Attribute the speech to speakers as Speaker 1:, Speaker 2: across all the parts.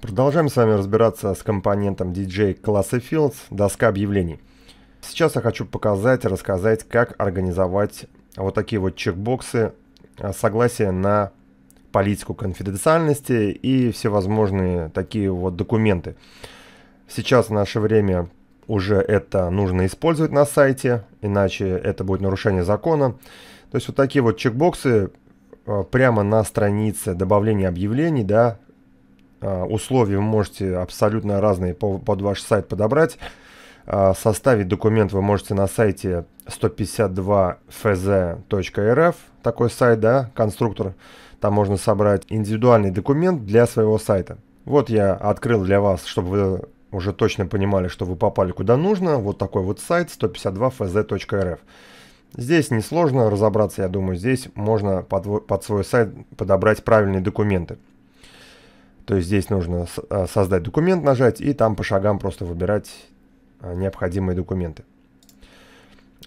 Speaker 1: Продолжаем с вами разбираться с компонентом DJ класса Fields, доска объявлений. Сейчас я хочу показать и рассказать, как организовать вот такие вот чекбоксы а, согласия на политику конфиденциальности и всевозможные такие вот документы. Сейчас в наше время уже это нужно использовать на сайте, иначе это будет нарушение закона. То есть вот такие вот чекбоксы а, прямо на странице добавления объявлений, да, а, условия вы можете абсолютно разные под ваш сайт подобрать. А, составить документ вы можете на сайте 152fz.rf, такой сайт, да, конструктор. Там можно собрать индивидуальный документ для своего сайта. Вот я открыл для вас, чтобы вы уже точно понимали, что вы попали куда нужно. Вот такой вот сайт 152fz.rf. Здесь несложно разобраться, я думаю, здесь можно под, под свой сайт подобрать правильные документы. То есть здесь нужно э, создать документ нажать и там по шагам просто выбирать э, необходимые документы.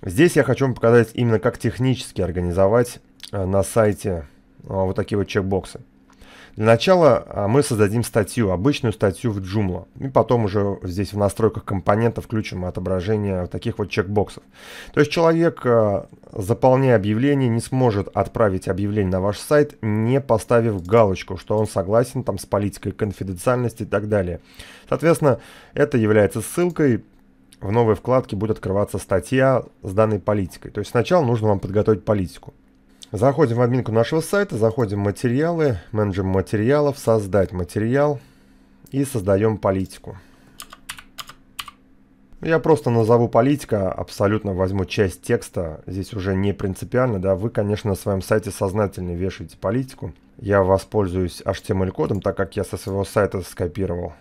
Speaker 1: Здесь я хочу вам показать именно как технически организовать э, на сайте вот такие вот чекбоксы. Для начала а, мы создадим статью, обычную статью в Joomla. И потом уже здесь в настройках компонента включим отображение таких вот чекбоксов. То есть человек, а, заполняя объявление, не сможет отправить объявление на ваш сайт, не поставив галочку, что он согласен там с политикой конфиденциальности и так далее. Соответственно, это является ссылкой, в новой вкладке будет открываться статья с данной политикой. То есть сначала нужно вам подготовить политику. Заходим в админку нашего сайта, заходим в материалы, менеджер материалов, создать материал и создаем политику. Я просто назову политика, абсолютно возьму часть текста, здесь уже не принципиально, да, вы, конечно, на своем сайте сознательно вешаете политику. Я воспользуюсь HTML-кодом, так как я со своего сайта скопировал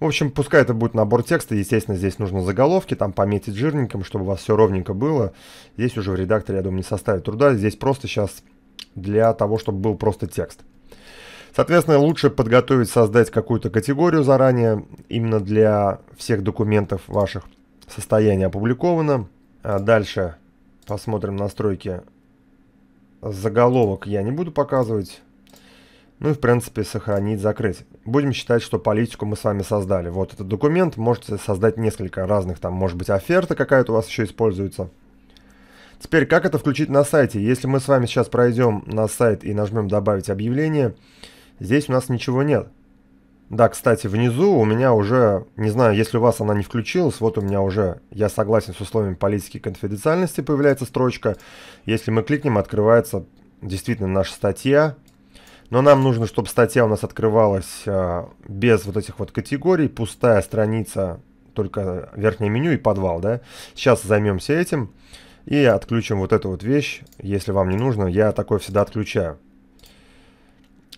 Speaker 1: в общем, пускай это будет набор текста, естественно, здесь нужно заголовки, там пометить жирненьким, чтобы у вас все ровненько было. Здесь уже в редакторе, я думаю, не составит труда, здесь просто сейчас для того, чтобы был просто текст. Соответственно, лучше подготовить, создать какую-то категорию заранее, именно для всех документов ваших. состояния опубликовано. А дальше посмотрим настройки заголовок я не буду показывать ну и в принципе сохранить, закрыть. Будем считать, что политику мы с вами создали. Вот этот документ, можете создать несколько разных, там может быть оферта какая-то у вас еще используется. Теперь, как это включить на сайте? Если мы с вами сейчас пройдем на сайт и нажмем «Добавить объявление», здесь у нас ничего нет. Да, кстати, внизу у меня уже, не знаю, если у вас она не включилась, вот у меня уже «Я согласен с условиями политики конфиденциальности» появляется строчка. Если мы кликнем, открывается действительно наша статья, но нам нужно, чтобы статья у нас открывалась э, без вот этих вот категорий, пустая страница, только верхнее меню и подвал, да. Сейчас займемся этим и отключим вот эту вот вещь, если вам не нужно, я такое всегда отключаю.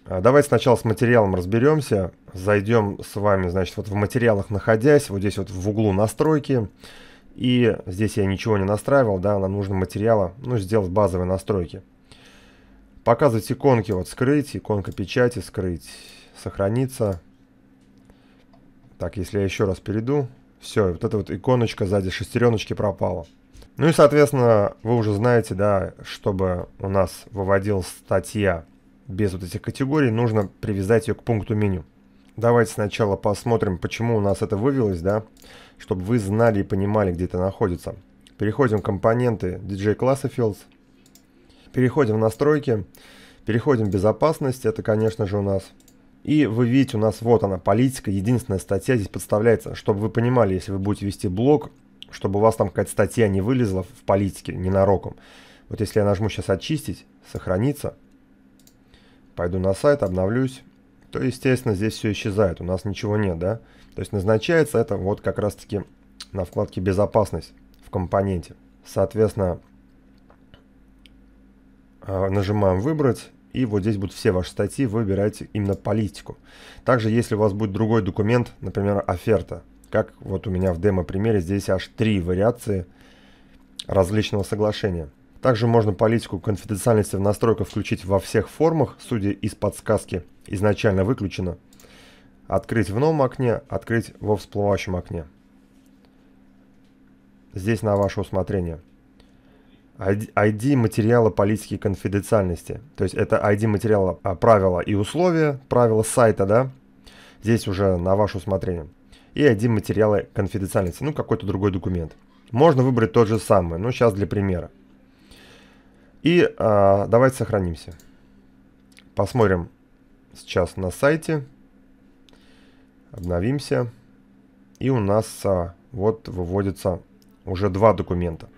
Speaker 1: Э, давайте сначала с материалом разберемся, зайдем с вами, значит, вот в материалах находясь, вот здесь вот в углу настройки, и здесь я ничего не настраивал, да, нам нужно материала, ну, сделать базовые настройки. Показывать иконки, вот скрыть, иконка печати, скрыть, сохраниться. Так, если я еще раз перейду, все, вот эта вот иконочка сзади шестереночки пропала. Ну и, соответственно, вы уже знаете, да, чтобы у нас выводил статья без вот этих категорий, нужно привязать ее к пункту меню. Давайте сначала посмотрим, почему у нас это вывелось, да, чтобы вы знали и понимали, где это находится. Переходим в компоненты DJ Classifields. Fields. Переходим в настройки, переходим в безопасность, это, конечно же, у нас. И вы видите, у нас вот она, политика, единственная статья здесь подставляется, чтобы вы понимали, если вы будете вести блог, чтобы у вас там какая-то статья не вылезла в политике ненароком. Вот если я нажму сейчас «Очистить», «Сохраниться», пойду на сайт, обновлюсь, то, естественно, здесь все исчезает, у нас ничего нет, да? То есть назначается это вот как раз-таки на вкладке «Безопасность» в компоненте. Соответственно, Э, нажимаем «Выбрать», и вот здесь будут все ваши статьи, вы выбираете именно политику. Также, если у вас будет другой документ, например, оферта, как вот у меня в демо-примере, здесь аж три вариации различного соглашения. Также можно политику конфиденциальности в настройках включить во всех формах, судя из подсказки, изначально выключено. Открыть в новом окне, открыть во всплывающем окне. Здесь на ваше усмотрение. ID материала политики конфиденциальности. То есть это ID материала а, правила и условия, правила сайта, да, здесь уже на ваше усмотрение. И ID материала конфиденциальности, ну какой-то другой документ. Можно выбрать тот же самый, но сейчас для примера. И а, давайте сохранимся. Посмотрим сейчас на сайте. Обновимся. И у нас а, вот выводятся уже два документа.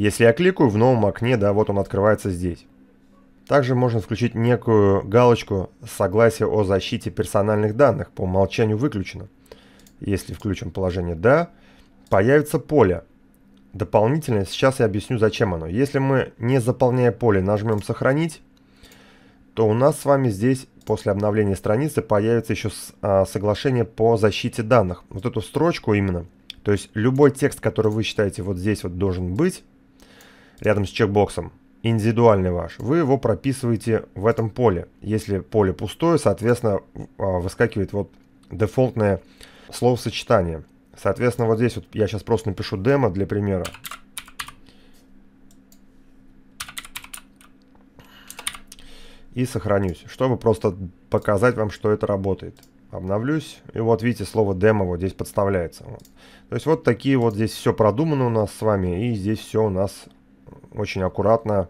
Speaker 1: Если я кликаю в новом окне, да, вот он открывается здесь. Также можно включить некую галочку «Согласие о защите персональных данных» по умолчанию выключено. Если включим положение «Да», появится поле. Дополнительно, сейчас я объясню, зачем оно. Если мы, не заполняя поле, нажмем «Сохранить», то у нас с вами здесь после обновления страницы появится еще а, соглашение по защите данных. Вот эту строчку именно, то есть любой текст, который вы считаете вот здесь вот должен быть, рядом с чекбоксом индивидуальный ваш, вы его прописываете в этом поле. Если поле пустое, соответственно, а, выскакивает вот дефолтное словосочетание. Соответственно, вот здесь вот я сейчас просто напишу демо для примера. И сохранюсь, чтобы просто показать вам, что это работает. Обновлюсь, и вот видите, слово демо вот здесь подставляется. Вот. То есть вот такие вот здесь все продумано у нас с вами, и здесь все у нас очень аккуратно,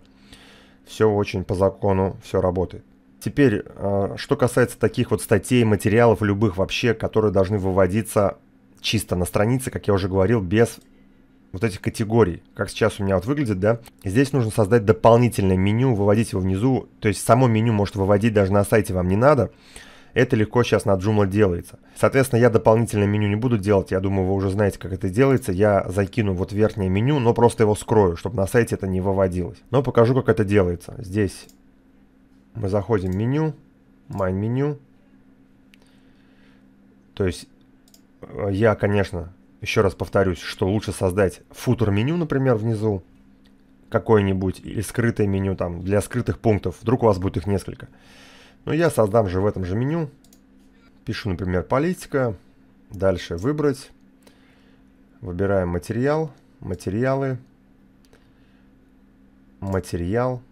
Speaker 1: все очень по закону, все работает. Теперь, а, что касается таких вот статей, материалов, любых вообще, которые должны выводиться чисто на странице, как я уже говорил, без вот этих категорий, как сейчас у меня вот выглядит, да, здесь нужно создать дополнительное меню, выводить его внизу, то есть само меню может выводить даже на сайте вам не надо, это легко сейчас на Joomla делается. Соответственно, я дополнительное меню не буду делать, я думаю, вы уже знаете, как это делается. Я закину вот верхнее меню, но просто его скрою, чтобы на сайте это не выводилось. Но покажу, как это делается. Здесь мы заходим в меню, main меню. То есть э, я, конечно, еще раз повторюсь, что лучше создать футер меню, например, внизу, какое-нибудь, или скрытое меню там для скрытых пунктов, вдруг у вас будет их несколько. Но ну, я создам же в этом же меню. Пишу, например, политика. Дальше выбрать. Выбираем материал, материалы, материал.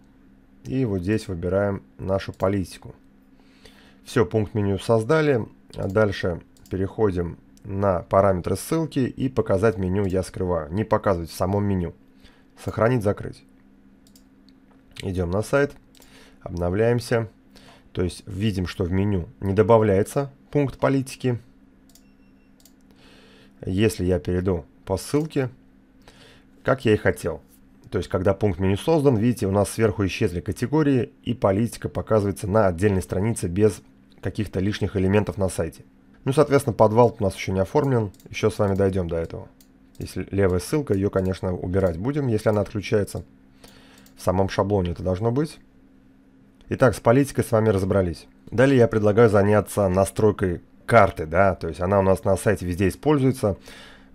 Speaker 1: И вот здесь выбираем нашу политику. Все, пункт меню создали. А дальше переходим на параметры ссылки и показать меню я скрываю. Не показывать в самом меню. Сохранить, закрыть. Идем на сайт, обновляемся. То есть видим, что в меню не добавляется пункт политики. Если я перейду по ссылке, как я и хотел. То есть, когда пункт меню создан, видите, у нас сверху исчезли категории, и политика показывается на отдельной странице без каких-то лишних элементов на сайте. Ну, соответственно, подвал у нас еще не оформлен, еще с вами дойдем до этого. Если левая ссылка, ее, конечно, убирать будем, если она отключается. В самом шаблоне это должно быть. Итак, с политикой с вами разобрались. Далее я предлагаю заняться настройкой карты, да, то есть она у нас на сайте везде используется.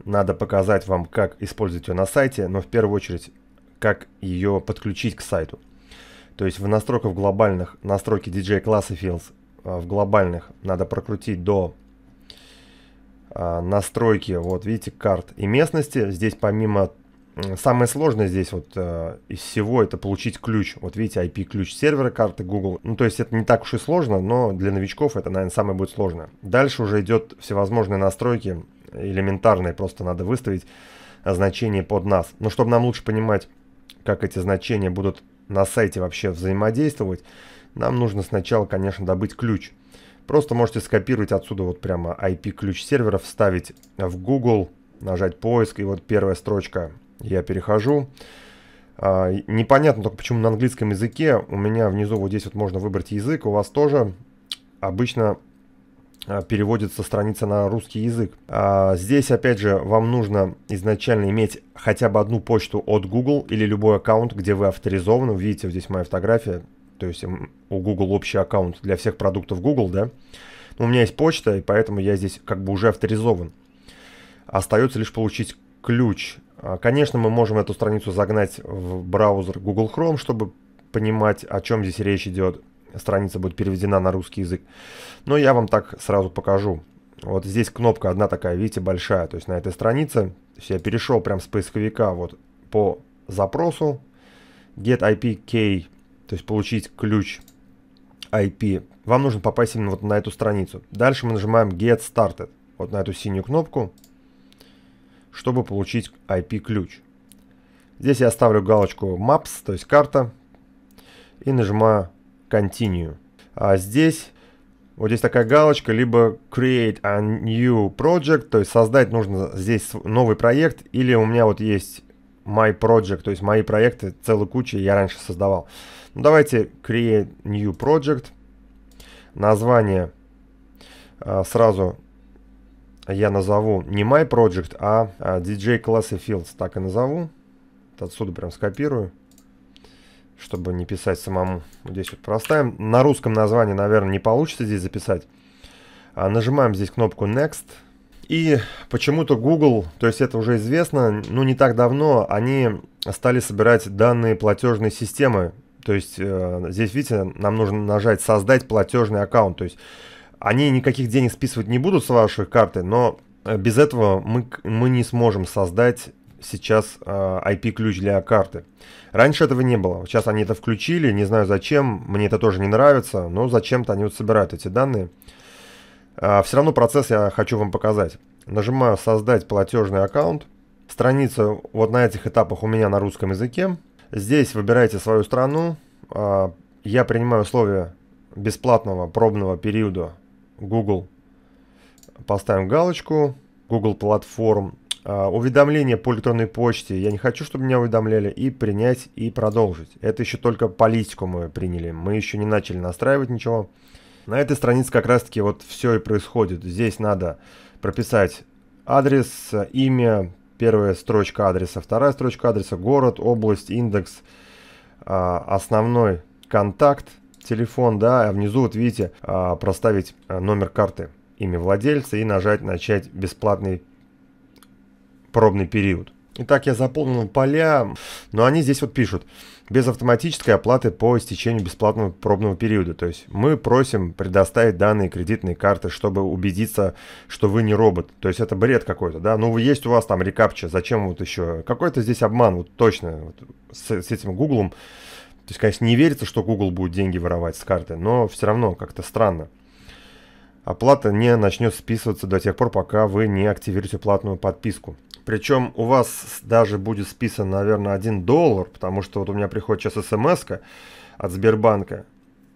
Speaker 1: Надо показать вам, как использовать ее на сайте, но в первую очередь, как ее подключить к сайту. То есть в настройках глобальных, настройки DJ класса Fields а, в глобальных надо прокрутить до а, настройки, вот видите, карт и местности. Здесь помимо Самое сложное здесь вот э, из всего это получить ключ. Вот видите, IP-ключ сервера карты Google. Ну, то есть это не так уж и сложно, но для новичков это, наверное, самое будет сложное. Дальше уже идет всевозможные настройки, элементарные, просто надо выставить значение под нас. Но чтобы нам лучше понимать, как эти значения будут на сайте вообще взаимодействовать, нам нужно сначала, конечно, добыть ключ. Просто можете скопировать отсюда вот прямо IP-ключ сервера, вставить в Google, нажать поиск, и вот первая строчка я перехожу. А, непонятно только, почему на английском языке. У меня внизу вот здесь вот можно выбрать язык, у вас тоже. Обычно а, переводится страница на русский язык. А здесь, опять же, вам нужно изначально иметь хотя бы одну почту от Google или любой аккаунт, где вы авторизованы. Видите, здесь моя фотография. То есть у Google общий аккаунт для всех продуктов Google, да? у меня есть почта, и поэтому я здесь как бы уже авторизован. Остается лишь получить ключ а, конечно, мы можем эту страницу загнать в браузер Google Chrome, чтобы понимать, о чем здесь речь идет. Страница будет переведена на русский язык. Но я вам так сразу покажу. Вот здесь кнопка одна такая, видите, большая. То есть на этой странице я перешел прям с поисковика вот по запросу get IP key, то есть получить ключ IP. Вам нужно попасть именно вот на эту страницу. Дальше мы нажимаем get started, вот на эту синюю кнопку, чтобы получить IP-ключ. Здесь я оставлю галочку Maps, то есть карта, и нажимаю Continue. А здесь, вот здесь такая галочка, либо Create a New Project, то есть создать нужно здесь новый проект, или у меня вот есть My Project, то есть мои проекты целую кучу я раньше создавал. Ну, давайте Create New Project. Название а, сразу я назову не My Project, а, а DJ Class Fields. Так и назову. Отсюда прям скопирую, чтобы не писать самому. Здесь вот проставим. На русском названии, наверное, не получится здесь записать. А, нажимаем здесь кнопку Next. И почему-то Google, то есть это уже известно, ну не так давно они стали собирать данные платежной системы. То есть э, здесь, видите, нам нужно нажать «Создать платежный аккаунт». То есть они никаких денег списывать не будут с вашей карты, но э, без этого мы, мы не сможем создать сейчас IP-ключ э, для карты. Раньше этого не было. Сейчас они это включили, не знаю зачем, мне это тоже не нравится, но зачем-то они вот собирают эти данные. А, Все равно процесс я хочу вам показать. Нажимаю «Создать платежный аккаунт». Страница вот на этих этапах у меня на русском языке. Здесь выбираете свою страну. А, я принимаю условия бесплатного пробного периода Google. Поставим галочку. Google платформ. А, Уведомление по электронной почте. Я не хочу, чтобы меня уведомляли. И принять и продолжить. Это еще только политику мы приняли. Мы еще не начали настраивать ничего. На этой странице как раз таки вот все и происходит. Здесь надо прописать адрес, имя, первая строчка адреса, вторая строчка адреса, город, область, индекс, а, основной контакт, телефон, да, а внизу вот видите а, проставить а, номер карты, имя владельца и нажать «Начать бесплатный пробный период». Итак, я заполнил поля, но они здесь вот пишут без автоматической оплаты по истечению бесплатного пробного периода. То есть мы просим предоставить данные кредитной карты, чтобы убедиться, что вы не робот. То есть это бред какой-то, да? Ну, есть у вас там рекапча, зачем вот еще? Какой-то здесь обман, вот точно, вот с, с этим Гуглом. Google то есть, конечно, не верится, что Google будет деньги воровать с карты, но все равно как-то странно. Оплата не начнет списываться до тех пор, пока вы не активируете платную подписку. Причем у вас даже будет списан, наверное, 1 доллар, потому что вот у меня приходит сейчас смс от Сбербанка.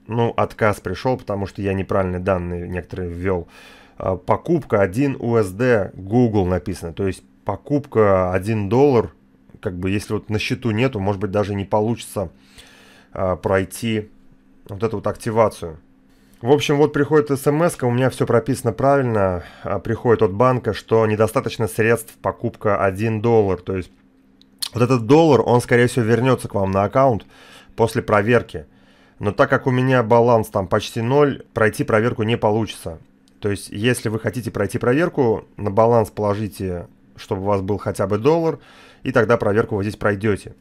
Speaker 1: Ну, отказ пришел, потому что я неправильные данные некоторые ввел. А, покупка 1 USD Google написано, то есть покупка 1 доллар, как бы если вот на счету нету, может быть даже не получится а, пройти вот эту вот активацию. В общем, вот приходит смс, у меня все прописано правильно, а, приходит от банка, что недостаточно средств покупка 1 доллар. То есть вот этот доллар, он скорее всего вернется к вам на аккаунт после проверки. Но так как у меня баланс там почти 0, пройти проверку не получится. То есть, если вы хотите пройти проверку, на баланс положите, чтобы у вас был хотя бы доллар, и тогда проверку вы здесь пройдете.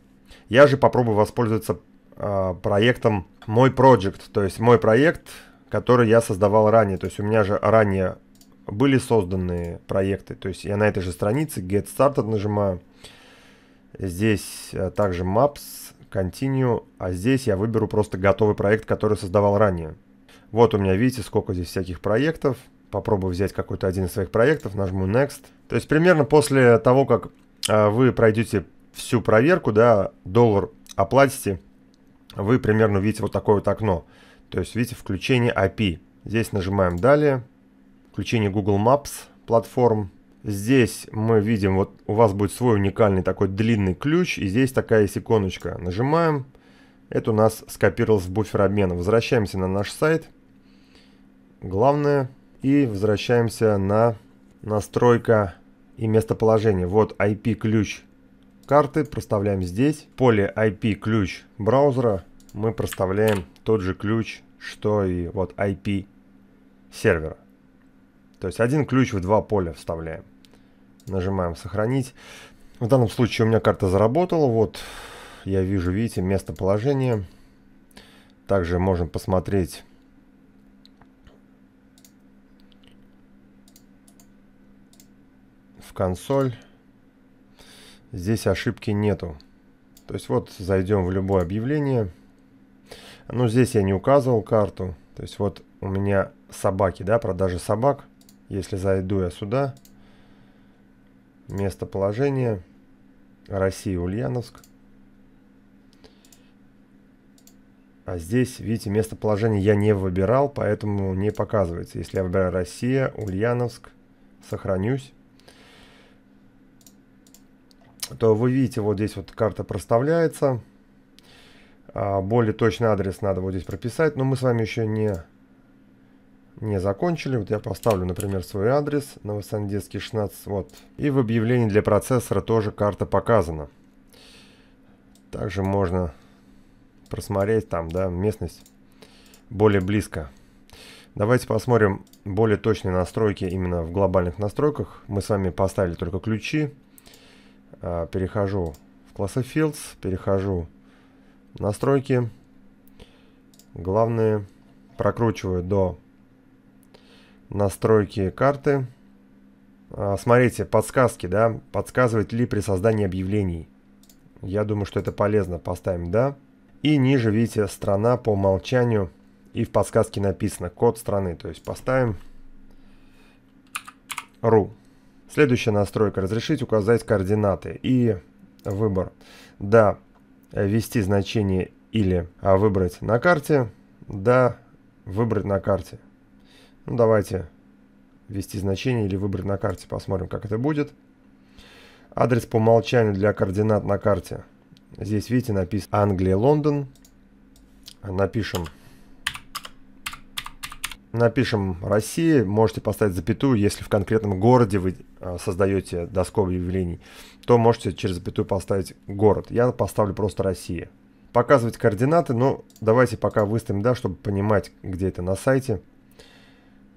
Speaker 1: Я же попробую воспользоваться Э, проектом мой проект, то есть мой проект, который я создавал ранее. То есть у меня же ранее были созданы проекты. То есть я на этой же странице Get Started нажимаю. Здесь э, также Maps, Continue, а здесь я выберу просто готовый проект, который создавал ранее. Вот у меня, видите, сколько здесь всяких проектов. Попробую взять какой-то один из своих проектов, нажму Next. То есть примерно после того, как э, вы пройдете всю проверку, да, доллар оплатите, вы примерно видите вот такое вот окно. То есть видите включение API. Здесь нажимаем «Далее», включение Google Maps платформ. Здесь мы видим, вот у вас будет свой уникальный такой длинный ключ, и здесь такая есть иконочка. Нажимаем, это у нас скопировалось в буфер обмена. Возвращаемся на наш сайт, главное, и возвращаемся на настройка и местоположение. Вот IP-ключ карты, проставляем здесь. Поле IP-ключ браузера мы проставляем тот же ключ, что и вот IP сервера. То есть один ключ в два поля вставляем. Нажимаем сохранить. В данном случае у меня карта заработала. Вот я вижу, видите, местоположение. Также можем посмотреть в консоль. Здесь ошибки нету. То есть вот зайдем в любое объявление. Ну здесь я не указывал карту. То есть вот у меня собаки, да, продажи собак. Если зайду я сюда, местоположение, Россия, Ульяновск. А здесь, видите, местоположение я не выбирал, поэтому не показывается. Если я выбираю Россия, Ульяновск, сохранюсь, то вы видите, вот здесь вот карта проставляется. А, более точный адрес надо вот здесь прописать, но мы с вами еще не, не закончили. Вот я поставлю, например, свой адрес, Новосандецкий 16, вот. И в объявлении для процессора тоже карта показана. Также можно просмотреть там, да, местность более близко. Давайте посмотрим более точные настройки именно в глобальных настройках. Мы с вами поставили только ключи. А, перехожу в классы Fields, перехожу настройки. Главные прокручиваю до настройки карты. А, смотрите, подсказки, да, подсказывает ли при создании объявлений. Я думаю, что это полезно. Поставим «да». И ниже, видите, страна по умолчанию. И в подсказке написано код страны. То есть поставим «ру». Следующая настройка. Разрешить указать координаты и выбор. Да, Э, ввести значение или, а выбрать на карте, да, выбрать на карте. Ну, давайте ввести значение или выбрать на карте, посмотрим, как это будет. Адрес по умолчанию для координат на карте. Здесь, видите, написано Англия, Лондон. Напишем напишем «Россия», можете поставить запятую, если в конкретном городе вы а, создаете доску объявлений, то можете через запятую поставить «город». Я поставлю просто «Россия». Показывать координаты, но ну, давайте пока выставим, да, чтобы понимать, где это на сайте,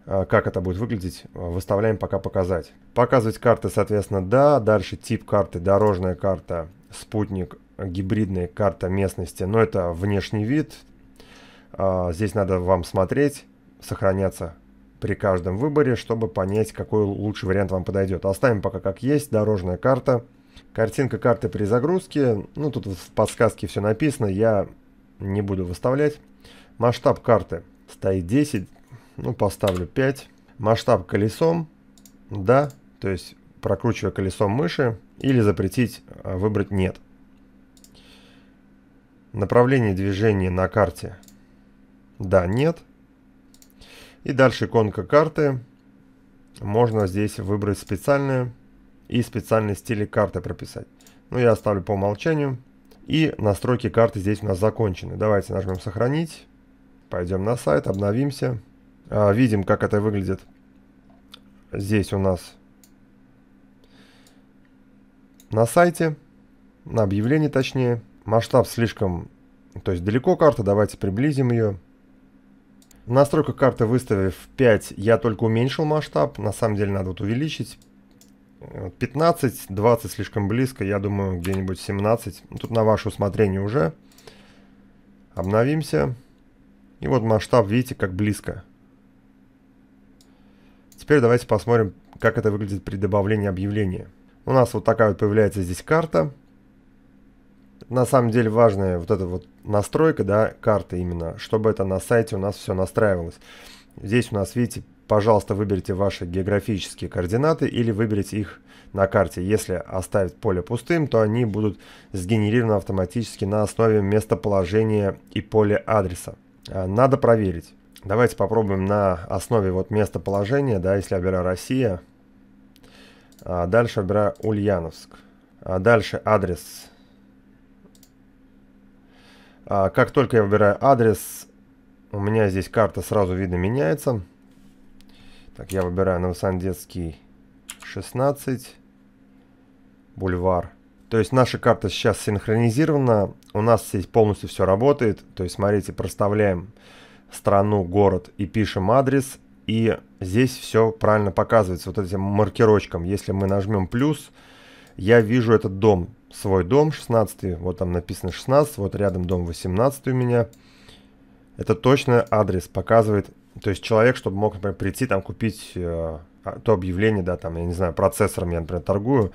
Speaker 1: а, как это будет выглядеть, а, выставляем пока показать. Показывать карты, соответственно, да, дальше тип карты, дорожная карта, спутник, гибридная карта местности, но это внешний вид, здесь надо вам смотреть, сохраняться при каждом выборе, чтобы понять, какой лучший вариант вам подойдет. Оставим пока как есть, дорожная карта. Картинка карты при загрузке. Ну, тут в подсказке все написано, я не буду выставлять. Масштаб карты стоит 10, ну, поставлю 5. Масштаб колесом, да, то есть прокручивая колесом мыши, или запретить, а, выбрать нет. Направление движения на карте, да, нет – и дальше иконка карты. Можно здесь выбрать специальные и специальный стиль карты прописать. Ну, я оставлю по умолчанию. И настройки карты здесь у нас закончены. Давайте нажмем «Сохранить». Пойдем на сайт, обновимся. А, видим, как это выглядит. Здесь у нас на сайте, на объявлении точнее. Масштаб слишком, то есть далеко карта, давайте приблизим ее. Настройка настройках карты выставив 5, я только уменьшил масштаб. На самом деле надо вот увеличить. 15, 20 слишком близко, я думаю, где-нибудь 17. Тут на ваше усмотрение уже. Обновимся. И вот масштаб, видите, как близко. Теперь давайте посмотрим, как это выглядит при добавлении объявления. У нас вот такая вот появляется здесь карта. На самом деле важное вот это вот настройка, да, карты именно, чтобы это на сайте у нас все настраивалось. Здесь у нас, видите, пожалуйста, выберите ваши географические координаты или выберите их на карте. Если оставить поле пустым, то они будут сгенерированы автоматически на основе местоположения и поля адреса. А, надо проверить. Давайте попробуем на основе вот местоположения, да, если я выбираю Россия, а дальше выбираю Ульяновск, а дальше адрес а, как только я выбираю адрес, у меня здесь карта сразу видно меняется. Так, я выбираю Новосандецкий 16, бульвар. То есть наша карта сейчас синхронизирована, у нас здесь полностью все работает. То есть смотрите, проставляем страну, город и пишем адрес. И здесь все правильно показывается вот этим маркирочком. Если мы нажмем плюс, я вижу этот дом, свой дом 16, вот там написано 16, вот рядом дом 18 у меня. Это точно адрес показывает, то есть человек, чтобы мог, например, прийти там купить э, а, то объявление, да, там, я не знаю, процессором я, например, торгую.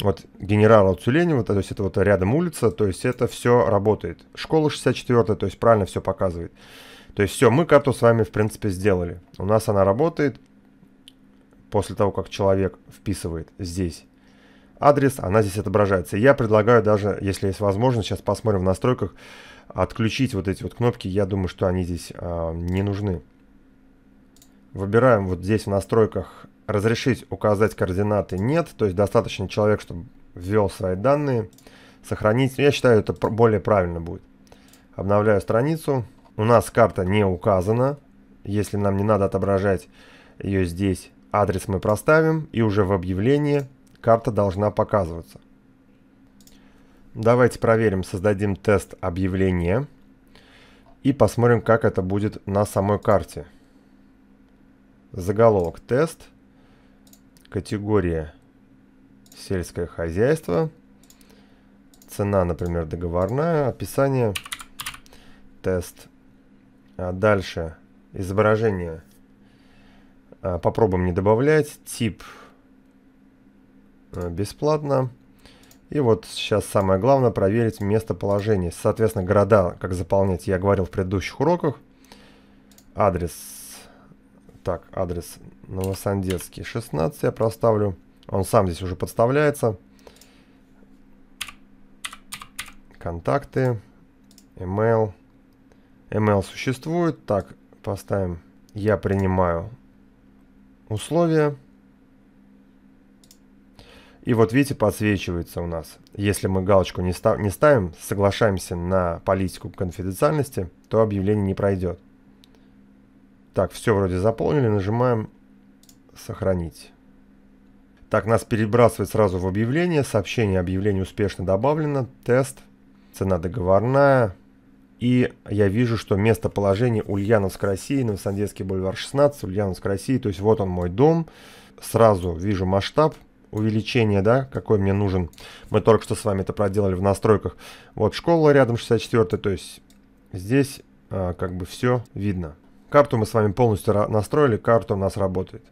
Speaker 1: Вот генерал генерала вот, то есть это вот рядом улица, то есть это все работает. Школа 64, то есть правильно все показывает. То есть все, мы карту с вами, в принципе, сделали. У нас она работает после того, как человек вписывает здесь адрес, она здесь отображается. я предлагаю даже, если есть возможность, сейчас посмотрим в настройках, отключить вот эти вот кнопки. Я думаю, что они здесь э, не нужны. Выбираем вот здесь в настройках «Разрешить указать координаты нет», то есть достаточно человек, чтобы ввел свои данные, сохранить. Я считаю, это более правильно будет. Обновляю страницу. У нас карта не указана, если нам не надо отображать ее здесь. Адрес мы проставим и уже в объявлении карта должна показываться. Давайте проверим, создадим тест объявления и посмотрим, как это будет на самой карте. Заголовок «Тест», категория «Сельское хозяйство», цена, например, договорная, описание «Тест». А дальше изображение а, попробуем не добавлять, тип – Э, бесплатно. И вот сейчас самое главное проверить местоположение. Соответственно, города, как заполнять, я говорил в предыдущих уроках. Адрес. Так, адрес Новосандецкий 16 я проставлю. Он сам здесь уже подставляется. Контакты. Email. Email существует. Так, поставим. Я принимаю условия. И вот видите, подсвечивается у нас. Если мы галочку не, став, не ставим, соглашаемся на политику конфиденциальности, то объявление не пройдет. Так, все вроде заполнили, нажимаем «Сохранить». Так, нас перебрасывает сразу в объявление, сообщение объявление успешно добавлено, тест, цена договорная. И я вижу, что местоположение Ульяновск, России, Новосандецкий бульвар 16, Ульяновск, России, то есть вот он мой дом. Сразу вижу масштаб, увеличение, да, какой мне нужен. Мы только что с вами это проделали в настройках. Вот школа рядом 64, то есть здесь а, как бы все видно. Карту мы с вами полностью настроили, карта у нас работает.